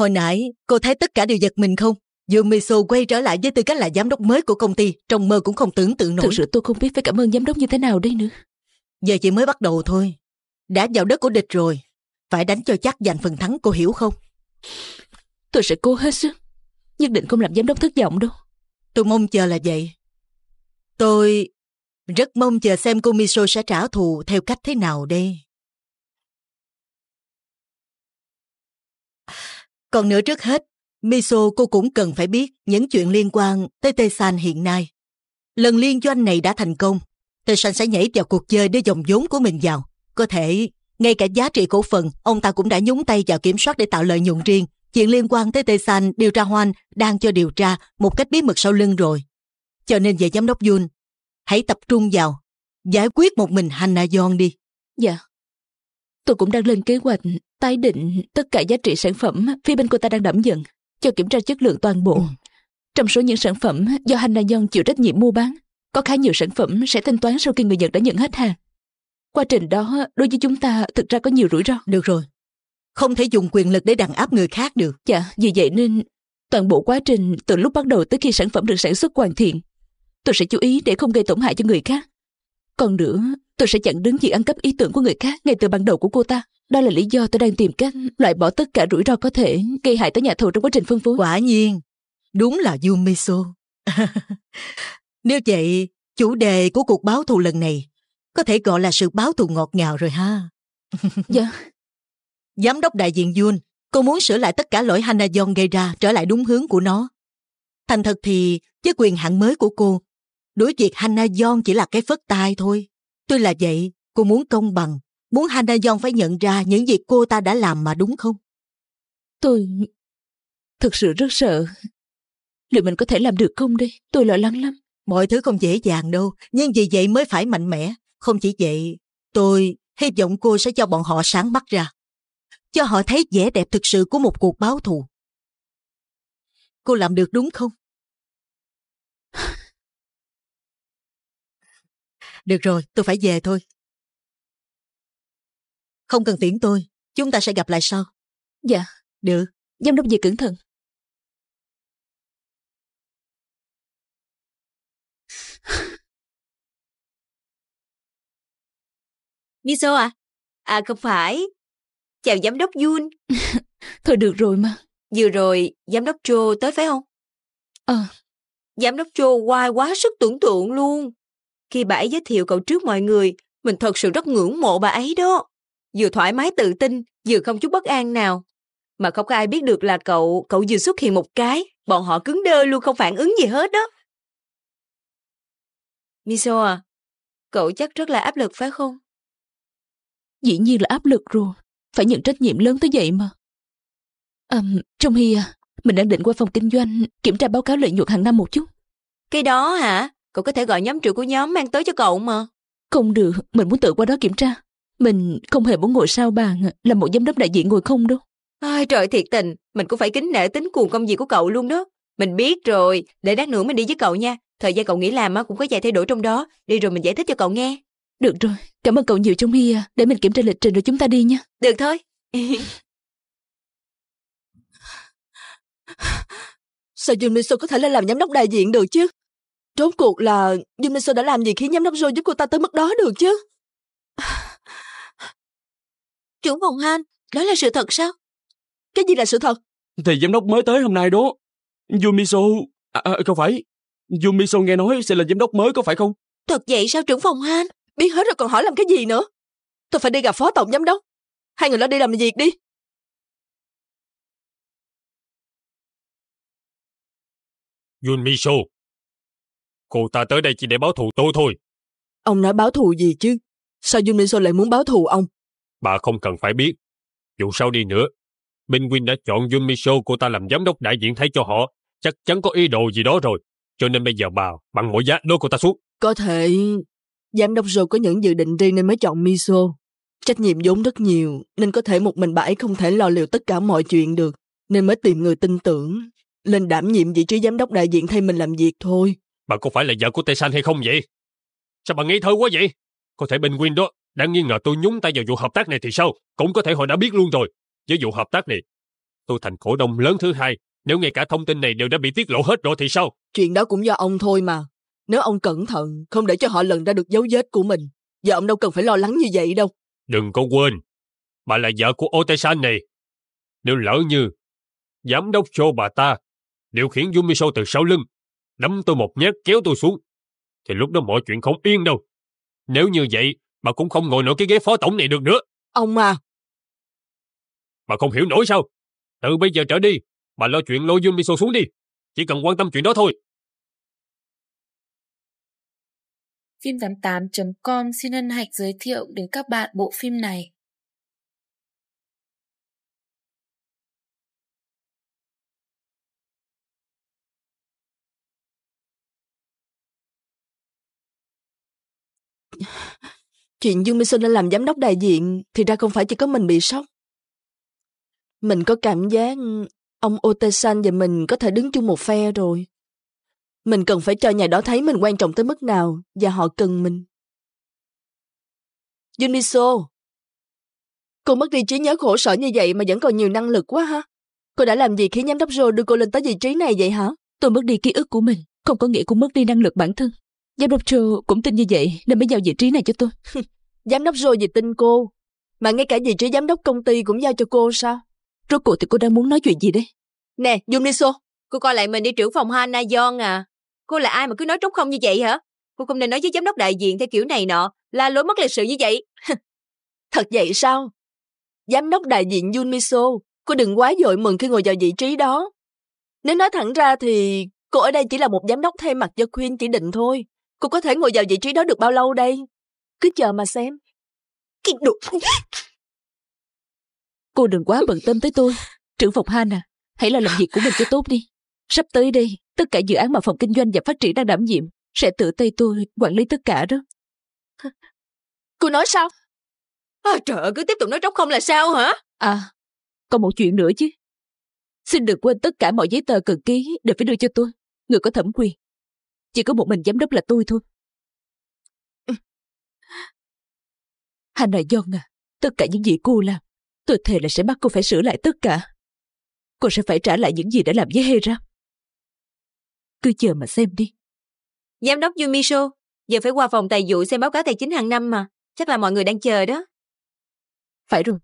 Hồi nãy, cô thấy tất cả đều giật mình không? Yumiso quay trở lại với tư cách là giám đốc mới của công ty, trong mơ cũng không tưởng tượng nổi. Thực sự tôi không biết phải cảm ơn giám đốc như thế nào đây nữa. Giờ chỉ mới bắt đầu thôi. Đã vào đất của địch rồi. Phải đánh cho chắc giành phần thắng cô hiểu không? Tôi sẽ cố hết sức. Nhất định không làm giám đốc thất vọng đâu. Tôi mong chờ là vậy. Tôi rất mong chờ xem cô Miso sẽ trả thù theo cách thế nào đây. Còn nữa trước hết, Miso cô cũng cần phải biết những chuyện liên quan tới Tê-san hiện nay. Lần liên doanh này đã thành công. Tê-san sẽ nhảy vào cuộc chơi để dòng vốn của mình vào. Có thể, ngay cả giá trị cổ phần, ông ta cũng đã nhúng tay vào kiểm soát để tạo lợi nhuận riêng. Chuyện liên quan tới Tê-san, điều tra hoan đang cho điều tra một cách bí mật sau lưng rồi. Cho nên về giám đốc Jun, hãy tập trung vào, giải quyết một mình Hannah Yon đi. Dạ. Tôi cũng đang lên kế hoạch tái định tất cả giá trị sản phẩm phía bên cô ta đang đảm nhận cho kiểm tra chất lượng toàn bộ. Ừ. Trong số những sản phẩm do Hanna nhân chịu trách nhiệm mua bán, có khá nhiều sản phẩm sẽ thanh toán sau khi người Nhật đã nhận hết hàng. Quá trình đó đối với chúng ta thực ra có nhiều rủi ro. Được rồi. Không thể dùng quyền lực để đàn áp người khác được. Dạ, vì vậy nên toàn bộ quá trình từ lúc bắt đầu tới khi sản phẩm được sản xuất hoàn thiện, tôi sẽ chú ý để không gây tổn hại cho người khác. Còn nữa, tôi sẽ chẳng đứng gì ăn cắp ý tưởng của người khác ngay từ ban đầu của cô ta. Đó là lý do tôi đang tìm cách loại bỏ tất cả rủi ro có thể gây hại tới nhà thầu trong quá trình phân phối. Quả nhiên, đúng là Yumiso. Nếu vậy, chủ đề của cuộc báo thù lần này có thể gọi là sự báo thù ngọt ngào rồi ha. dạ. Giám đốc đại diện Yun, cô muốn sửa lại tất cả lỗi Hanayon gây ra trở lại đúng hướng của nó. Thành thật thì, với quyền hạn mới của cô, Đối việc Hannah John chỉ là cái phất tai thôi. Tôi là vậy, cô muốn công bằng, muốn Hannah John phải nhận ra những việc cô ta đã làm mà đúng không? Tôi... thực sự rất sợ. Liệu mình có thể làm được không đây? Tôi lo lắng lắm. Mọi thứ không dễ dàng đâu, nhưng vì vậy mới phải mạnh mẽ. Không chỉ vậy, tôi hy vọng cô sẽ cho bọn họ sáng mắt ra. Cho họ thấy vẻ đẹp thực sự của một cuộc báo thù. Cô làm được đúng không? Được rồi, tôi phải về thôi. Không cần tiễn tôi, chúng ta sẽ gặp lại sau. Dạ. Được. Giám đốc về cẩn thận. Miso à? À không phải. Chào giám đốc Jun. Thôi được rồi mà. Vừa rồi, giám đốc Joe tới phải không? Ờ. À. Giám đốc Joe quay quá sức tưởng tượng luôn. Khi bà ấy giới thiệu cậu trước mọi người, mình thật sự rất ngưỡng mộ bà ấy đó. Vừa thoải mái tự tin, vừa không chút bất an nào. Mà không có ai biết được là cậu, cậu vừa xuất hiện một cái, bọn họ cứng đơ luôn không phản ứng gì hết đó. Miso à, cậu chắc rất là áp lực phải không? Dĩ nhiên là áp lực rồi, phải nhận trách nhiệm lớn tới vậy mà. À, trong khi à, mình đang định qua phòng kinh doanh kiểm tra báo cáo lợi nhuận hàng năm một chút. Cái đó hả? Cậu có thể gọi nhóm trưởng của nhóm mang tới cho cậu mà. Không được, mình muốn tự qua đó kiểm tra. Mình không hề muốn ngồi sau bàn, là một giám đốc đại diện ngồi không đâu. Ai trời thiệt tình, mình cũng phải kính nể tính cuồng công việc của cậu luôn đó. Mình biết rồi, để lát nữa mình đi với cậu nha. Thời gian cậu nghỉ làm cũng có vài thay đổi trong đó, đi rồi mình giải thích cho cậu nghe. Được rồi, cảm ơn cậu nhiều trong hi à, Để mình kiểm tra lịch trình rồi chúng ta đi nha. Được thôi. Sao dương minh Miso có thể lên làm giám đốc đại diện được chứ? Trốn cuộc là Dương Minh Sô đã làm gì khiến giám đốc Joe giúp cô ta tới mức đó được chứ? Trưởng phòng Han, đó là sự thật sao? Cái gì là sự thật? Thì giám đốc mới tới hôm nay đó. Yumiso... À, à, không phải. Yumiso nghe nói sẽ là giám đốc mới có phải không? Thật vậy sao trưởng phòng Han? Biết hết rồi còn hỏi làm cái gì nữa? Tôi phải đi gặp phó tổng giám đốc. Hai người đó đi làm việc đi. Yumiso, Cô ta tới đây chỉ để báo thù tôi thôi. Ông nói báo thù gì chứ? Sao Juniso lại muốn báo thù ông? Bà không cần phải biết. Dù sao đi nữa, Benwin đã chọn Juniso cô ta làm giám đốc đại diện thay cho họ. Chắc chắn có ý đồ gì đó rồi. Cho nên bây giờ bà bằng mọi giá đưa cô ta xuống. Có thể giám đốc Joe có những dự định riêng nên mới chọn Miso. Trách nhiệm vốn rất nhiều, nên có thể một mình bà ấy không thể lo liệu tất cả mọi chuyện được, nên mới tìm người tin tưởng, lên đảm nhiệm vị trí giám đốc đại diện thay mình làm việc thôi. Bà có phải là vợ của Tê San hay không vậy? Sao bà ngây thơ quá vậy? Có thể bên Win đó đã nghi ngờ tôi nhúng tay vào vụ hợp tác này thì sao? Cũng có thể họ đã biết luôn rồi. Với vụ hợp tác này, tôi thành cổ đông lớn thứ hai. Nếu ngay cả thông tin này đều đã bị tiết lộ hết rồi thì sao? Chuyện đó cũng do ông thôi mà. Nếu ông cẩn thận, không để cho họ lần ra được dấu vết của mình, giờ ông đâu cần phải lo lắng như vậy đâu. Đừng có quên, bà là vợ của Otesan này. Nếu lỡ như giám đốc cho bà ta điều khiển Yumiso từ sau lưng đấm tôi một nhát kéo tôi xuống. Thì lúc đó mọi chuyện không yên đâu. Nếu như vậy, bà cũng không ngồi nổi cái ghế phó tổng này được nữa. Ông à. Bà không hiểu nổi sao? Từ bây giờ trở đi, bà lo chuyện lôi Dương Miso xuống đi. Chỉ cần quan tâm chuyện đó thôi. Phim 88.com xin hân hạnh giới thiệu đến các bạn bộ phim này. Chuyện Dương Minh Sinh lên làm giám đốc đại diện thì ra không phải chỉ có mình bị sốc. Mình có cảm giác ông Otesan và mình có thể đứng chung một phe rồi. Mình cần phải cho nhà đó thấy mình quan trọng tới mức nào và họ cần mình. Juniso, cô mất đi trí nhớ khổ sở như vậy mà vẫn còn nhiều năng lực quá hả Cô đã làm gì khiến giám đốc Joe đưa cô lên tới vị trí này vậy hả? Tôi mất đi ký ức của mình, không có nghĩa cô mất đi năng lực bản thân. Giám đốc Joe cũng tin như vậy nên mới giao vị trí này cho tôi. giám đốc Joe gì tin cô? Mà ngay cả vị trí giám đốc công ty cũng giao cho cô sao? Rốt cuộc thì cô đang muốn nói chuyện gì đấy? Nè, Juniso, cô coi lại mình đi trưởng phòng Hana Yon à. Cô là ai mà cứ nói trống không như vậy hả? Cô không nên nói với giám đốc đại diện theo kiểu này nọ, là lối mất lịch sự như vậy. Thật vậy sao? Giám đốc đại diện Juniso, cô đừng quá dội mừng khi ngồi vào vị trí đó. Nếu nói thẳng ra thì cô ở đây chỉ là một giám đốc thay mặt cho Queen chỉ định thôi. Cô có thể ngồi vào vị trí đó được bao lâu đây? Cứ chờ mà xem. Cái đồ... Cô đừng quá bận tâm tới tôi. Trưởng phòng Hana, hãy là làm việc của mình cho tốt đi. Sắp tới đây, tất cả dự án mà phòng kinh doanh và phát triển đang đảm nhiệm sẽ tự tay tôi quản lý tất cả đó. Cô nói sao? À, trời ơi, cứ tiếp tục nói trống không là sao hả? À, còn một chuyện nữa chứ. Xin đừng quên tất cả mọi giấy tờ cần ký đều phải đưa cho tôi, người có thẩm quyền chỉ có một mình giám đốc là tôi thôi. Hành nội John à, tất cả những gì cô làm, tôi thề là sẽ bắt cô phải sửa lại tất cả. Cô sẽ phải trả lại những gì đã làm với Hera. Cứ chờ mà xem đi. Giám đốc Yumisho, giờ phải qua phòng tài vụ xem báo cáo tài chính hàng năm mà. Chắc là mọi người đang chờ đó. Phải rồi,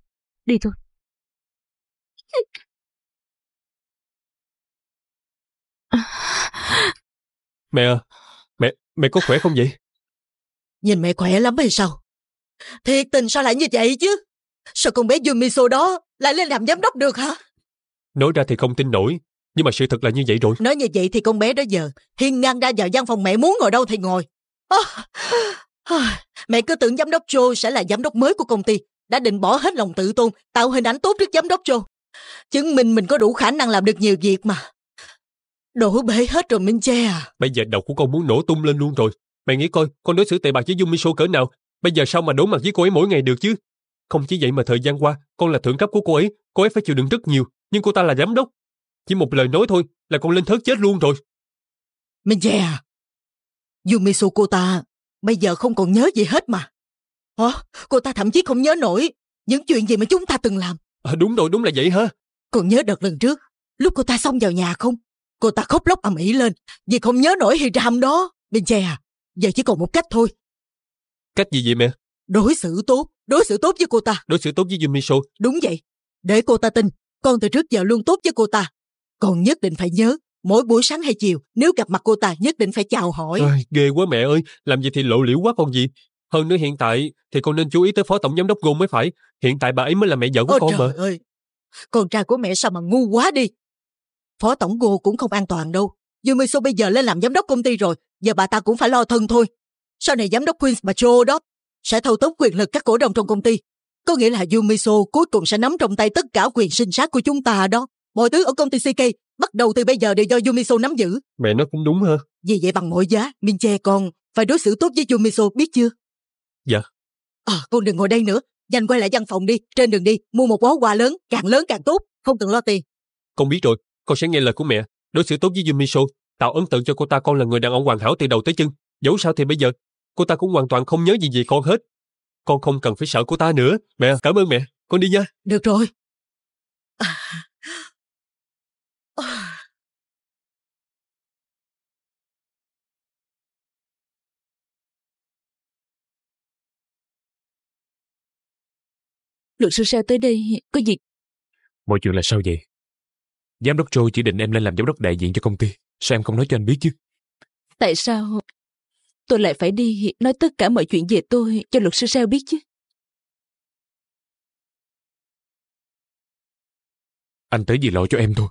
đi thôi. Mẹ à, mẹ, mẹ có khỏe không vậy? Nhìn mẹ khỏe lắm hay sao? Thiệt tình sao lại như vậy chứ? Sao con bé Yumiso đó lại lên làm giám đốc được hả? Nói ra thì không tin nổi, nhưng mà sự thật là như vậy rồi. Nói như vậy thì con bé đó giờ hiên ngang ra vào văn phòng mẹ muốn ngồi đâu thì ngồi. à, mẹ cứ tưởng giám đốc Joe sẽ là giám đốc mới của công ty, đã định bỏ hết lòng tự tôn, tạo hình ảnh tốt trước giám đốc Joe. Chứng minh mình có đủ khả năng làm được nhiều việc mà. Đổ bể hết rồi Minh Che à. Bây giờ đầu của con muốn nổ tung lên luôn rồi. Mày nghĩ coi, con đối xử tệ bạc với Dung Miso cỡ nào? Bây giờ sao mà đối mặt với cô ấy mỗi ngày được chứ? Không chỉ vậy mà thời gian qua, con là thượng cấp của cô ấy, cô ấy phải chịu đựng rất nhiều, nhưng cô ta là giám đốc. Chỉ một lời nói thôi là con lên thớt chết luôn rồi. Minh Che à, Yumisu cô ta bây giờ không còn nhớ gì hết mà. Hả? Cô ta thậm chí không nhớ nổi những chuyện gì mà chúng ta từng làm. À, đúng rồi, đúng là vậy hả? Còn nhớ đợt lần trước, lúc cô ta xông vào nhà không? Cô ta khóc lóc ầm ĩ lên vì không nhớ nổi Hiram đó. Bên che à, giờ chỉ còn một cách thôi. Cách gì vậy mẹ? Đối xử tốt, đối xử tốt với cô ta. Đối xử tốt với Yumiso. Đúng vậy. Để cô ta tin, con từ trước giờ luôn tốt với cô ta. Con nhất định phải nhớ, mỗi buổi sáng hay chiều, nếu gặp mặt cô ta nhất định phải chào hỏi. Ôi, ghê quá mẹ ơi, làm gì thì lộ liễu quá con gì. Hơn nữa hiện tại thì con nên chú ý tới phó tổng giám đốc Gôn mới phải. Hiện tại bà ấy mới là mẹ vợ của Ôi con trời mà. Ơi. Con trai của mẹ sao mà ngu quá đi. Phó tổng cô cũng không an toàn đâu. Yumiso bây giờ lên làm giám đốc công ty rồi, giờ bà ta cũng phải lo thân thôi. Sau này giám đốc Queens mà Joe đó sẽ thâu tóm quyền lực các cổ đông trong công ty. Có nghĩa là Yumiso cuối cùng sẽ nắm trong tay tất cả quyền sinh sát của chúng ta đó. Mọi thứ ở công ty CK bắt đầu từ bây giờ đều do Yumiso nắm giữ. Mẹ nó cũng đúng ha. Vì vậy bằng mọi giá, minh che con phải đối xử tốt với Yumiso biết chưa? Dạ. À, ờ, con đừng ngồi đây nữa, nhanh quay lại văn phòng đi, trên đường đi, mua một bó quà lớn, càng lớn càng tốt, không cần lo tiền. Con biết rồi, con sẽ nghe lời của mẹ, đối xử tốt với Yumiso, tạo ấn tượng cho cô ta con là người đàn ông hoàn hảo từ đầu tới chân. Dẫu sao thì bây giờ, cô ta cũng hoàn toàn không nhớ gì về con hết. Con không cần phải sợ cô ta nữa. Mẹ, cảm ơn mẹ. Con đi nha. Được rồi. Luật sư sao tới đây có gì? Mọi chuyện là sao vậy? Giám đốc Trôi chỉ định em lên làm giám đốc đại diện cho công ty. Sao em không nói cho anh biết chứ? Tại sao tôi lại phải đi nói tất cả mọi chuyện về tôi cho luật sư sao biết chứ? Anh tới vì lỗi cho em thôi.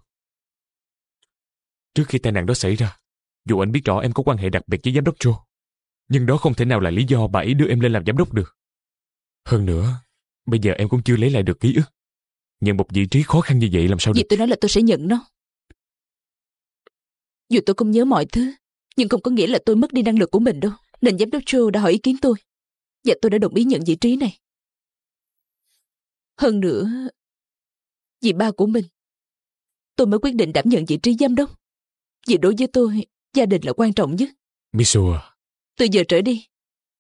Trước khi tai nạn đó xảy ra, dù anh biết rõ em có quan hệ đặc biệt với giám đốc Joe, nhưng đó không thể nào là lý do bà ấy đưa em lên làm giám đốc được. Hơn nữa, bây giờ em cũng chưa lấy lại được ký ức Nhận một vị trí khó khăn như vậy làm sao được? Vì tôi nói là tôi sẽ nhận nó. Dù tôi không nhớ mọi thứ, nhưng không có nghĩa là tôi mất đi năng lực của mình đâu. Nên giám đốc Joe đã hỏi ý kiến tôi. Và tôi đã đồng ý nhận vị trí này. Hơn nữa, vì ba của mình, tôi mới quyết định đảm nhận vị trí giám đốc. Vì đối với tôi, gia đình là quan trọng nhất. Mitsuo. À? Từ giờ trở đi,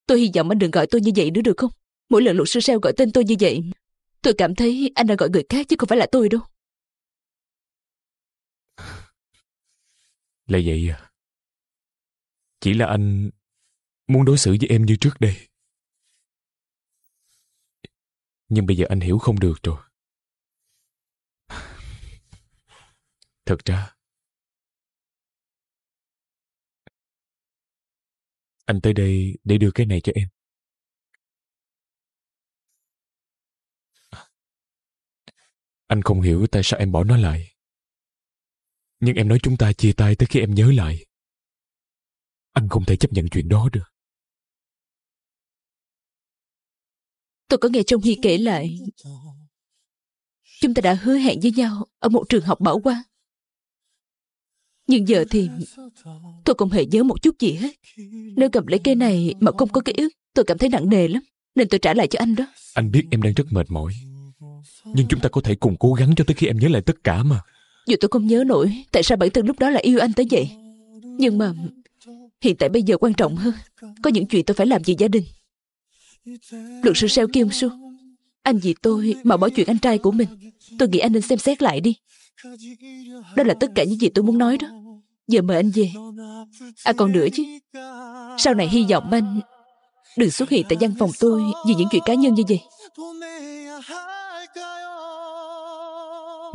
tôi hy vọng anh đừng gọi tôi như vậy nữa được không? Mỗi lần luật sư sao gọi tên tôi như vậy, Tôi cảm thấy anh đang gọi người khác chứ không phải là tôi đâu. Là vậy à? Chỉ là anh muốn đối xử với em như trước đây. Nhưng bây giờ anh hiểu không được rồi. Thật ra, anh tới đây để đưa cái này cho em. Anh không hiểu tại sao em bỏ nó lại. Nhưng em nói chúng ta chia tay tới khi em nhớ lại. Anh không thể chấp nhận chuyện đó được. Tôi có nghe Trong Hy kể lại Chúng ta đã hứa hẹn với nhau Ở một trường học bảo quan Nhưng giờ thì Tôi không hề nhớ một chút gì hết Nếu cầm lấy cây này mà không có ký ức Tôi cảm thấy nặng nề lắm Nên tôi trả lại cho anh đó Anh biết em đang rất mệt mỏi nhưng chúng ta có thể cùng cố gắng cho tới khi em nhớ lại tất cả mà Dù tôi không nhớ nổi Tại sao bản thân lúc đó lại yêu anh tới vậy Nhưng mà Hiện tại bây giờ quan trọng hơn Có những chuyện tôi phải làm vì gia đình Luật sư Seo Kim Su Anh vì tôi mà bỏ chuyện anh trai của mình Tôi nghĩ anh nên xem xét lại đi Đó là tất cả những gì tôi muốn nói đó Giờ mời anh về À còn nữa chứ Sau này hy vọng anh Đừng xuất hiện tại văn phòng tôi Vì những chuyện cá nhân như vậy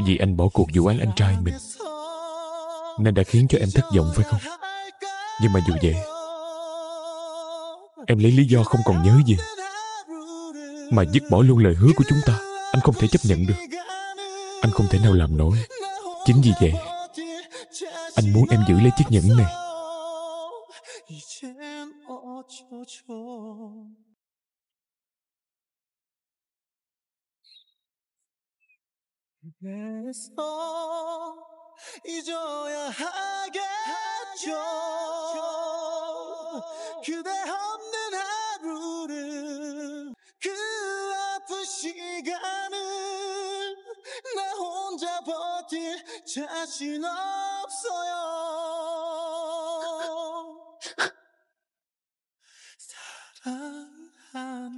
Vì anh bỏ cuộc vụ án anh trai mình Nên đã khiến cho em thất vọng phải không Nhưng mà dù vậy Em lấy lý do không còn nhớ gì Mà dứt bỏ luôn lời hứa của chúng ta Anh không thể chấp nhận được Anh không thể nào làm nổi Chính vì vậy Anh muốn em giữ lấy chiếc nhẫn này 그래서 잊어야 하겠죠 그대 없는 하루를 그 아픈 시간을 나 혼자 버틸 자신 없어요 사랑하니까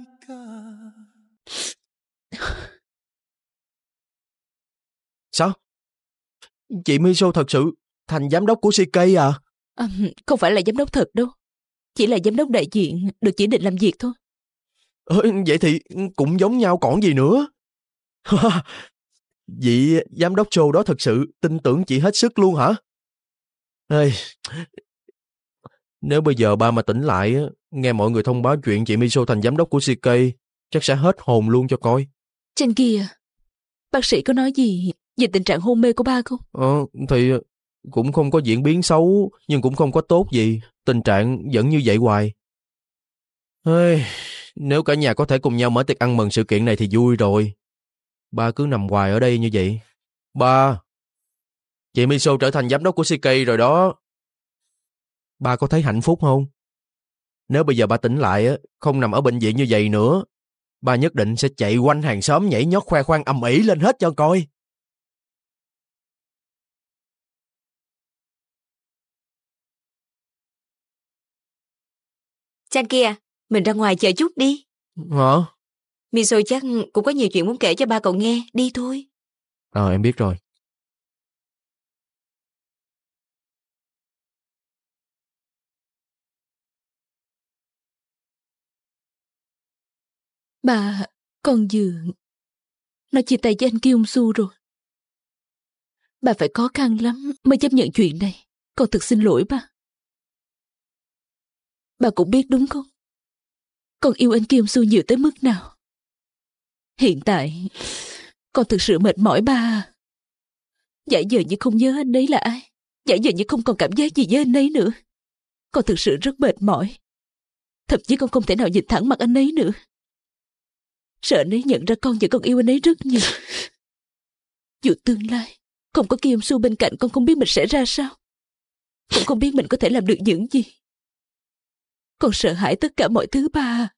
Chị Miso thật sự thành giám đốc của CK à? à? Không phải là giám đốc thật đâu. Chỉ là giám đốc đại diện được chỉ định làm việc thôi. Ừ, vậy thì cũng giống nhau còn gì nữa. Vị giám đốc Châu đó thật sự tin tưởng chị hết sức luôn hả? Ê, nếu bây giờ ba mà tỉnh lại, nghe mọi người thông báo chuyện chị Miso thành giám đốc của CK, chắc sẽ hết hồn luôn cho coi. Trên kia, bác sĩ có nói gì về tình trạng hôn mê của ba không? Ờ, thì ờ, cũng không có diễn biến xấu, nhưng cũng không có tốt gì. Tình trạng vẫn như vậy hoài. Ê, nếu cả nhà có thể cùng nhau mở tiệc ăn mừng sự kiện này thì vui rồi. Ba cứ nằm hoài ở đây như vậy. Ba, chị Miso trở thành giám đốc của CK rồi đó. Ba có thấy hạnh phúc không? Nếu bây giờ ba tỉnh lại, không nằm ở bệnh viện như vậy nữa, ba nhất định sẽ chạy quanh hàng xóm nhảy nhót khoe khoang âm ỉ lên hết cho coi. Chan kia, mình ra ngoài chờ chút đi. Hả? Miso chắc cũng có nhiều chuyện muốn kể cho ba cậu nghe, đi thôi. Ờ, à, em biết rồi. Bà, con Dượng, nó chia tay với anh Kiêu Su rồi. Bà phải khó khăn lắm mới chấp nhận chuyện này. Con thực xin lỗi ba. Bà cũng biết đúng không? Con yêu anh Kim Su nhiều tới mức nào? Hiện tại, con thực sự mệt mỏi ba. Giả giờ như không nhớ anh ấy là ai. Giả giờ như không còn cảm giác gì với anh ấy nữa. Con thực sự rất mệt mỏi. Thậm chí con không thể nào nhìn thẳng mặt anh ấy nữa. Sợ anh ấy nhận ra con và con yêu anh ấy rất nhiều. Dù tương lai, không có Kim Su bên cạnh con không biết mình sẽ ra sao. Cũng không biết mình có thể làm được những gì. Con sợ hãi tất cả mọi thứ ba.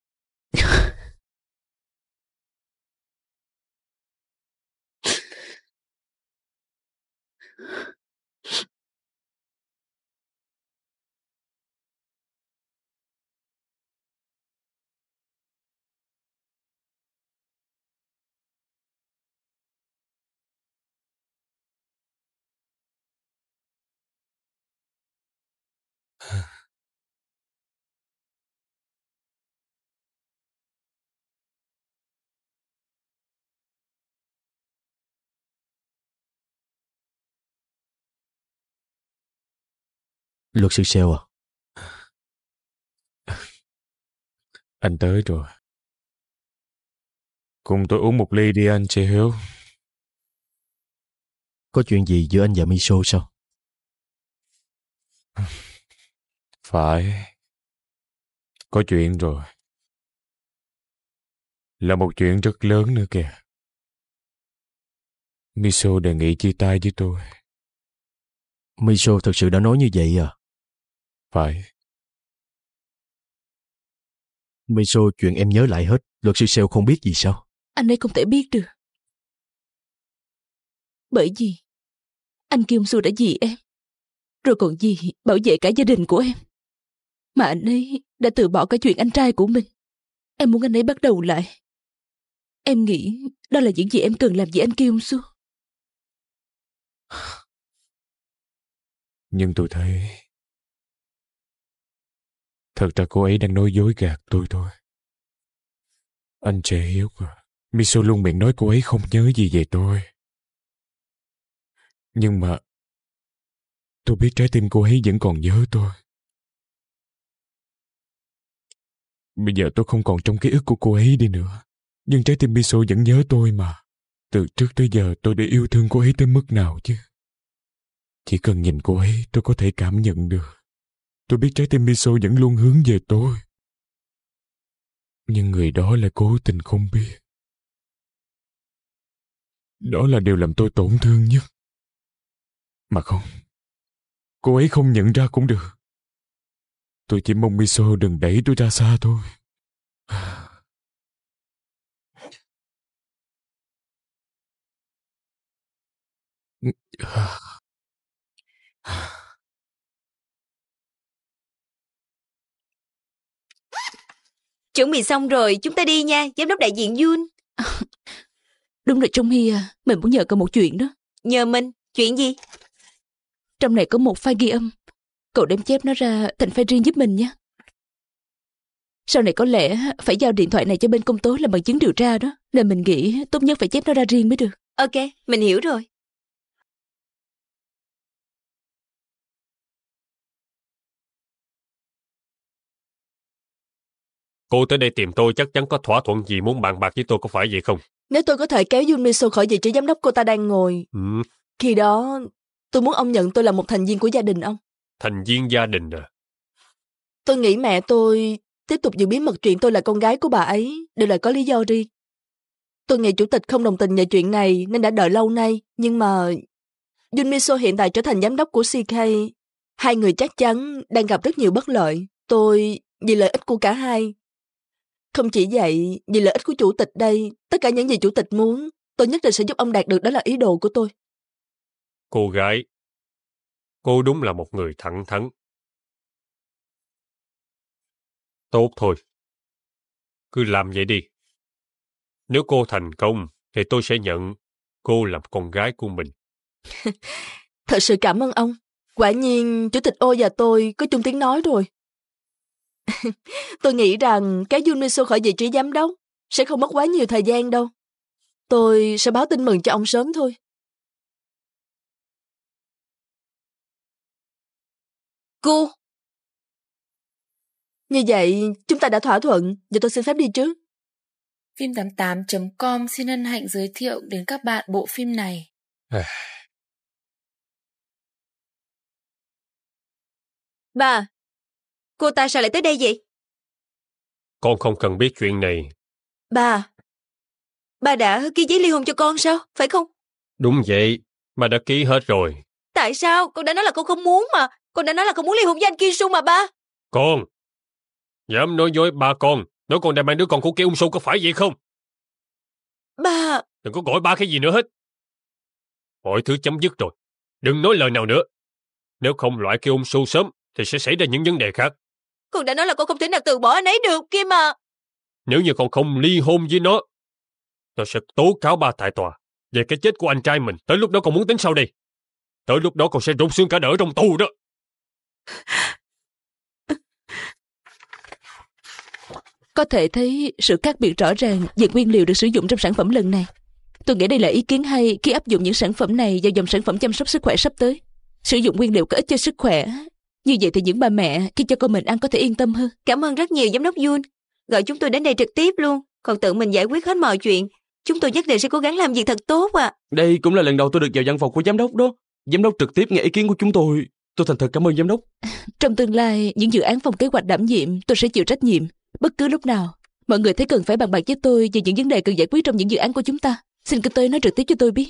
Luật sư Seo à? Anh tới rồi. Cùng tôi uống một ly đi anh chị Hiếu. Có chuyện gì giữa anh và Miso sao? Phải. Có chuyện rồi. Là một chuyện rất lớn nữa kìa. Miso đề nghị chia tay với tôi. Miso thật sự đã nói như vậy à? Phải. Miso, chuyện em nhớ lại hết. Luật sư Seo không biết gì sao? Anh ấy không thể biết được. Bởi vì anh Kim Su đã dì em. Rồi còn gì bảo vệ cả gia đình của em. Mà anh ấy đã từ bỏ cả chuyện anh trai của mình. Em muốn anh ấy bắt đầu lại. Em nghĩ đó là những gì em cần làm với anh Kim Su. Nhưng tôi thấy Thật ra cô ấy đang nói dối gạt tôi thôi. Anh trẻ hiếu à. Miso luôn miệng nói cô ấy không nhớ gì về tôi. Nhưng mà tôi biết trái tim cô ấy vẫn còn nhớ tôi. Bây giờ tôi không còn trong ký ức của cô ấy đi nữa. Nhưng trái tim Miso vẫn nhớ tôi mà. Từ trước tới giờ tôi đã yêu thương cô ấy tới mức nào chứ. Chỉ cần nhìn cô ấy tôi có thể cảm nhận được. Tôi biết trái tim Miso vẫn luôn hướng về tôi. Nhưng người đó lại cố tình không biết. Đó là điều làm tôi tổn thương nhất. Mà không, cô ấy không nhận ra cũng được. Tôi chỉ mong Miso đừng đẩy tôi ra xa thôi. Chuẩn bị xong rồi, chúng ta đi nha, giám đốc đại diện Yun. Đúng rồi Trung Hy à, mình muốn nhờ cậu một chuyện đó. Nhờ mình, chuyện gì? Trong này có một file ghi âm, cậu đem chép nó ra thành file riêng giúp mình nhé. Sau này có lẽ phải giao điện thoại này cho bên công tố làm bằng chứng điều tra đó, nên mình nghĩ tốt nhất phải chép nó ra riêng mới được. Ok, mình hiểu rồi. Cô tới đây tìm tôi chắc chắn có thỏa thuận gì muốn bàn bạc với tôi có phải vậy không? Nếu tôi có thể kéo Yun Juniso khỏi vị trí giám đốc cô ta đang ngồi, ừ. khi đó tôi muốn ông nhận tôi là một thành viên của gia đình ông. Thành viên gia đình à? Tôi nghĩ mẹ tôi tiếp tục giữ bí mật chuyện tôi là con gái của bà ấy đều là có lý do riêng. Tôi nghĩ chủ tịch không đồng tình về chuyện này nên đã đợi lâu nay, nhưng mà... Yun Juniso hiện tại trở thành giám đốc của CK. Hai người chắc chắn đang gặp rất nhiều bất lợi. Tôi vì lợi ích của cả hai không chỉ vậy, vì lợi ích của chủ tịch đây, tất cả những gì chủ tịch muốn, tôi nhất định sẽ giúp ông đạt được đó là ý đồ của tôi. Cô gái, cô đúng là một người thẳng thắn. Tốt thôi. Cứ làm vậy đi. Nếu cô thành công, thì tôi sẽ nhận cô làm con gái của mình. Thật sự cảm ơn ông. Quả nhiên, Chủ tịch Ô và tôi có chung tiếng nói rồi. tôi nghĩ rằng cái Juniso khỏi vị trí giám đốc sẽ không mất quá nhiều thời gian đâu. Tôi sẽ báo tin mừng cho ông sớm thôi. Cô! Như vậy, chúng ta đã thỏa thuận, giờ tôi xin phép đi trước. Phim88.com xin hân hạnh giới thiệu đến các bạn bộ phim này. Bà, Cô ta sao lại tới đây vậy? Con không cần biết chuyện này. Bà, bà đã ký giấy ly hôn cho con sao, phải không? Đúng vậy, bà đã ký hết rồi. Tại sao? Con đã nói là con không muốn mà. Con đã nói là con muốn ly hôn với anh Kisu mà ba. Con, dám nói dối ba con, nói con đang mang đứa con của kia ung sâu có phải vậy không? Ba... Đừng có gọi ba cái gì nữa hết. Mọi thứ chấm dứt rồi. Đừng nói lời nào nữa. Nếu không loại kia ung sâu sớm, thì sẽ xảy ra những vấn đề khác. Con đã nói là con không thể nào từ bỏ anh ấy được kia mà. Nếu như con không ly hôn với nó, tôi sẽ tố cáo ba tại tòa về cái chết của anh trai mình. Tới lúc đó con muốn tính sau đây. Tới lúc đó con sẽ rụng xương cả đỡ trong tù đó. Có thể thấy sự khác biệt rõ ràng về nguyên liệu được sử dụng trong sản phẩm lần này. Tôi nghĩ đây là ý kiến hay khi áp dụng những sản phẩm này vào dòng sản phẩm chăm sóc sức khỏe sắp tới. Sử dụng nguyên liệu có ích cho sức khỏe như vậy thì những bà mẹ khi cho con mình ăn có thể yên tâm hơn. Cảm ơn rất nhiều giám đốc Yun. Gọi chúng tôi đến đây trực tiếp luôn, còn tự mình giải quyết hết mọi chuyện. Chúng tôi nhất định sẽ cố gắng làm việc thật tốt ạ. À. Đây cũng là lần đầu tôi được vào văn phòng của giám đốc đó. Giám đốc trực tiếp nghe ý kiến của chúng tôi. Tôi thành thật cảm ơn giám đốc. Trong tương lai, những dự án phòng kế hoạch đảm nhiệm tôi sẽ chịu trách nhiệm. Bất cứ lúc nào, mọi người thấy cần phải bàn bạc với tôi về những vấn đề cần giải quyết trong những dự án của chúng ta. Xin cứ tới nói trực tiếp cho tôi biết.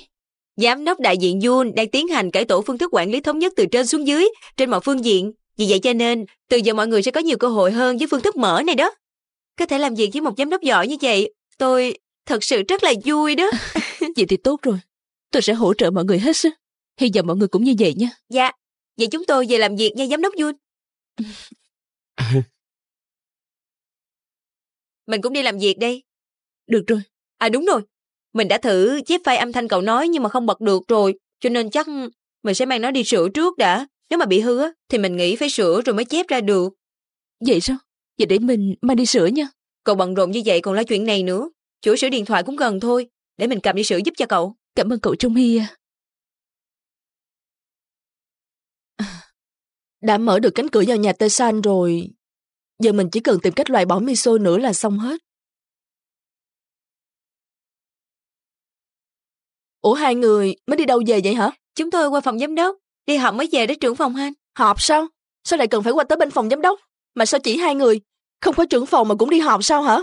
Giám đốc đại diện Yun đang tiến hành cải tổ phương thức quản lý thống nhất từ trên xuống dưới, trên mọi phương diện. Vì vậy cho nên, từ giờ mọi người sẽ có nhiều cơ hội hơn với phương thức mở này đó. Có thể làm việc với một giám đốc giỏi như vậy, tôi thật sự rất là vui đó. vậy thì tốt rồi. Tôi sẽ hỗ trợ mọi người hết sức. Hy vọng mọi người cũng như vậy nha. Dạ. Vậy chúng tôi về làm việc nha giám đốc Yun. Mình cũng đi làm việc đây. Được rồi. À đúng rồi, mình đã thử chép file âm thanh cậu nói nhưng mà không bật được rồi, cho nên chắc mình sẽ mang nó đi sửa trước đã. Nếu mà bị hư á, thì mình nghĩ phải sửa rồi mới chép ra được. Vậy sao? Vậy để mình mang đi sửa nha. Cậu bận rộn như vậy còn lo chuyện này nữa. Chủ sửa điện thoại cũng gần thôi. Để mình cầm đi sửa giúp cho cậu. Cảm ơn cậu Trung Hy à. Đã mở được cánh cửa vào nhà Tê San rồi. Giờ mình chỉ cần tìm cách loại bỏ miso nữa là xong hết. Ủa hai người mới đi đâu về vậy hả? Chúng tôi qua phòng giám đốc, đi họp mới về đến trưởng phòng anh. Họp sao? Sao lại cần phải qua tới bên phòng giám đốc? Mà sao chỉ hai người? Không có trưởng phòng mà cũng đi họp sao hả?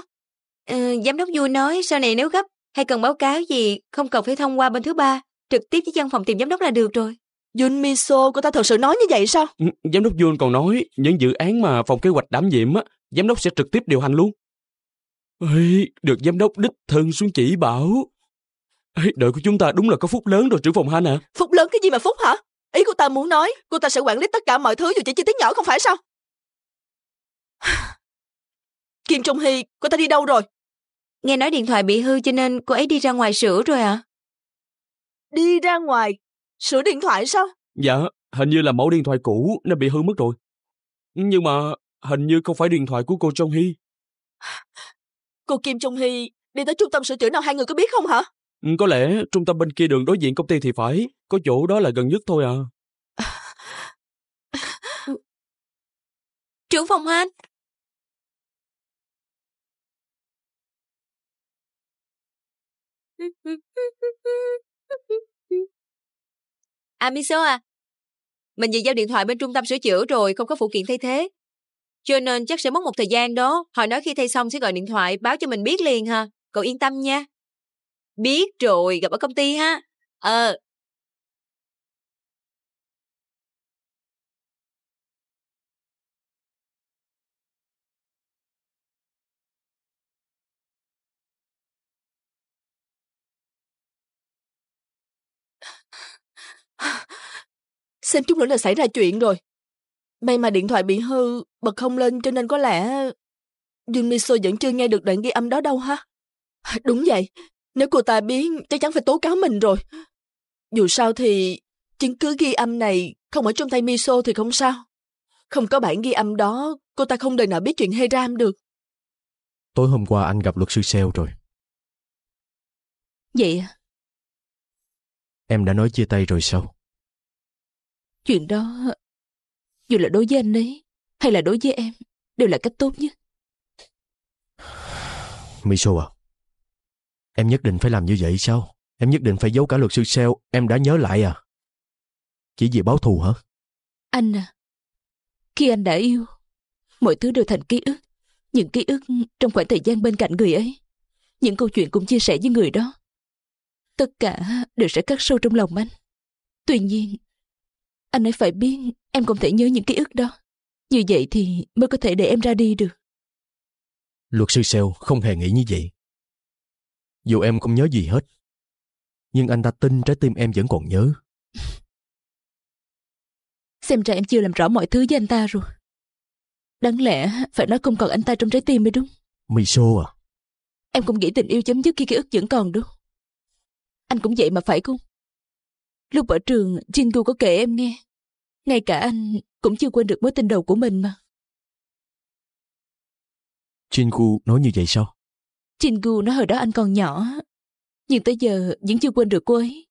Ừ, giám đốc vui nói sau này nếu gấp hay cần báo cáo gì không cần phải thông qua bên thứ ba, trực tiếp với văn phòng tìm giám đốc là được rồi. Jun Miso của ta thật sự nói như vậy sao? Ừ, giám đốc Jun còn nói những dự án mà phòng kế hoạch đảm nhiệm á, giám đốc sẽ trực tiếp điều hành luôn. Ê, được giám đốc đích thân xuống chỉ bảo, Ê, đội của chúng ta đúng là có phúc lớn rồi trưởng phòng Hanh à. Phúc lớn cái gì mà phúc hả? Ý cô ta muốn nói, cô ta sẽ quản lý tất cả mọi thứ dù chỉ chi tiết nhỏ không phải sao? Kim Trung Hy, cô ta đi đâu rồi? Nghe nói điện thoại bị hư cho nên cô ấy đi ra ngoài sửa rồi ạ. À? Đi ra ngoài? Sửa điện thoại sao? Dạ, hình như là mẫu điện thoại cũ nên bị hư mất rồi. Nhưng mà hình như không phải điện thoại của cô Trung Hy. Cô Kim Trung Hy đi tới trung tâm sửa chữa nào hai người có biết không hả? Ừ, có lẽ trung tâm bên kia đường đối diện công ty thì phải, có chỗ đó là gần nhất thôi à. Trưởng phòng Anh! Amiso à, à, mình vừa giao điện thoại bên trung tâm sửa chữa rồi, không có phụ kiện thay thế. Cho nên chắc sẽ mất một thời gian đó. Họ nói khi thay xong sẽ gọi điện thoại báo cho mình biết liền hả? Cậu yên tâm nha. Biết rồi, gặp ở công ty ha. Ờ. Xem chút nữa là xảy ra chuyện rồi. May mà điện thoại bị hư, bật không lên cho nên có lẽ... Dương Miso vẫn chưa nghe được đoạn ghi âm đó đâu ha? Đúng vậy, nếu cô ta biết, chắc chắn phải tố cáo mình rồi. Dù sao thì, chứng cứ ghi âm này không ở trong tay Miso thì không sao. Không có bản ghi âm đó, cô ta không đời nào biết chuyện hay Heram được. Tối hôm qua anh gặp luật sư Seo rồi. Vậy à? Em đã nói chia tay rồi sao? Chuyện đó, dù là đối với anh ấy, hay là đối với em, đều là cách tốt nhất. Miso à, Em nhất định phải làm như vậy sao? Em nhất định phải giấu cả luật sư seo. em đã nhớ lại à? Chỉ vì báo thù hả? Anh à, khi anh đã yêu, mọi thứ đều thành ký ức. Những ký ức trong khoảng thời gian bên cạnh người ấy. Những câu chuyện cũng chia sẻ với người đó. Tất cả đều sẽ cắt sâu trong lòng anh. Tuy nhiên, anh ấy phải biết em không thể nhớ những ký ức đó. Như vậy thì mới có thể để em ra đi được. Luật sư seo không hề nghĩ như vậy. Dù em không nhớ gì hết, nhưng anh ta tin trái tim em vẫn còn nhớ. Xem ra em chưa làm rõ mọi thứ với anh ta rồi. Đáng lẽ phải nói không còn anh ta trong trái tim mới đúng. mì xô à? Em cũng nghĩ tình yêu chấm dứt khi ký ức vẫn còn đúng. Anh cũng vậy mà phải không? Lúc ở trường, Jingu có kể em nghe. Ngay cả anh cũng chưa quên được mối tình đầu của mình mà. Jingu nói như vậy sao? Trình Gu nó hồi đó anh còn nhỏ. Nhưng tới giờ vẫn chưa quên được cô ấy.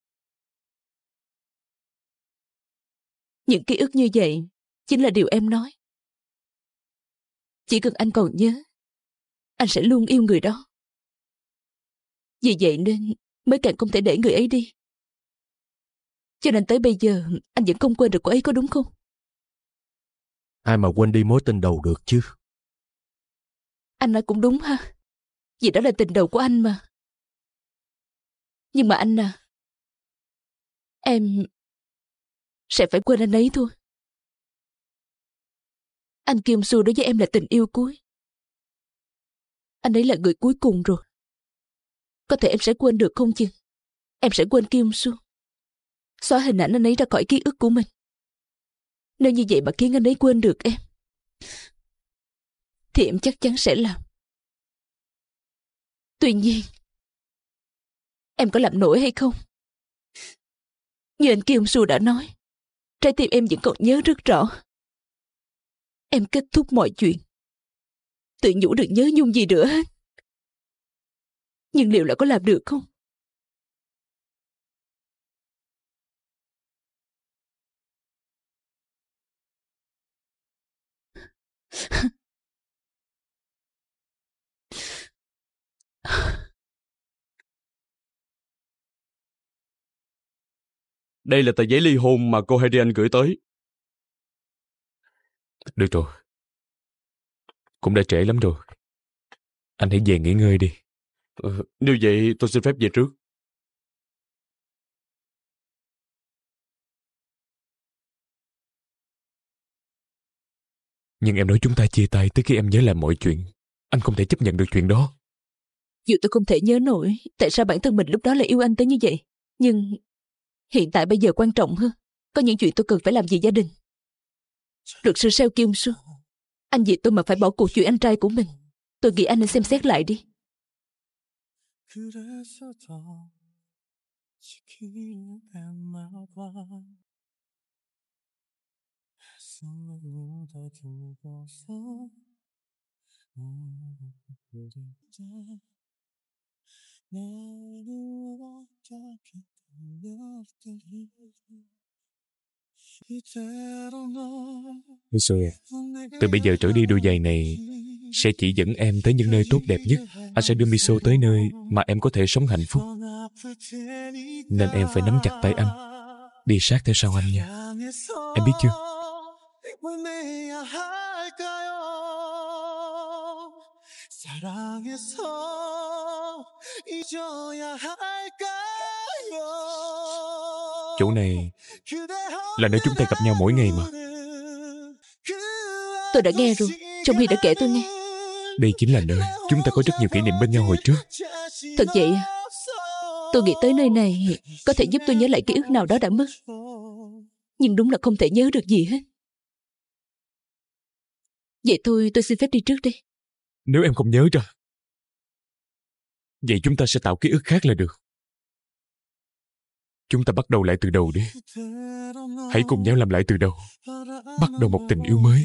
Những ký ức như vậy chính là điều em nói. Chỉ cần anh còn nhớ, anh sẽ luôn yêu người đó. Vì vậy nên mới càng không thể để người ấy đi. Cho nên tới bây giờ anh vẫn không quên được cô ấy có đúng không? Ai mà quên đi mối tình đầu được chứ? Anh nói cũng đúng ha. Vì đó là tình đầu của anh mà. Nhưng mà anh à, em sẽ phải quên anh ấy thôi. Anh Kim Su đối với em là tình yêu cuối. Anh ấy là người cuối cùng rồi. Có thể em sẽ quên được không chứ? Em sẽ quên Kim Su. Xóa hình ảnh anh ấy ra khỏi ký ức của mình. Nếu như vậy mà khiến anh ấy quên được em, thì em chắc chắn sẽ làm. Tuy nhiên, em có làm nổi hay không? Như anh Kiều Su đã nói, trái tim em vẫn còn nhớ rất rõ. Em kết thúc mọi chuyện. Tự nhủ được nhớ nhung gì nữa Nhưng liệu là có làm được không? Đây là tờ giấy ly hôn mà cô Hedian gửi tới. Được rồi. Cũng đã trễ lắm rồi. Anh hãy về nghỉ ngơi đi. Ừ, nếu vậy tôi xin phép về trước. Nhưng em nói chúng ta chia tay tới khi em nhớ lại mọi chuyện. Anh không thể chấp nhận được chuyện đó. Dù tôi không thể nhớ nổi tại sao bản thân mình lúc đó lại yêu anh tới như vậy. Nhưng Hiện tại bây giờ quan trọng hơn, có những chuyện tôi cần phải làm gì gia đình. Luật sư Seo Kim Su, anh vì tôi mà phải bỏ cuộc chuyện anh trai của mình. Tôi nghĩ anh nên xem xét lại đi. 나를 아껴준 rồi, từ bây giờ trở đi đôi giày này sẽ chỉ dẫn em tới những nơi tốt đẹp nhất. Anh sẽ đưa Miso tới nơi mà em có thể sống hạnh phúc. Nên em phải nắm chặt tay anh, đi sát theo sau anh nha. Em biết chưa? 사랑해서 잊어야 할까요? chỗ này là nơi chúng ta gặp nhau mỗi ngày mà Tôi đã nghe rồi Trong Huy đã kể tôi nghe Đây chính là nơi chúng ta có rất nhiều kỷ niệm bên nhau hồi trước Thật vậy à? Tôi nghĩ tới nơi này Có thể giúp tôi nhớ lại ký ức nào đó đã mất Nhưng đúng là không thể nhớ được gì hết Vậy thôi tôi xin phép đi trước đi. Nếu em không nhớ ra Vậy chúng ta sẽ tạo ký ức khác là được Chúng ta bắt đầu lại từ đầu đi. Hãy cùng nhau làm lại từ đầu. Bắt đầu một tình yêu mới.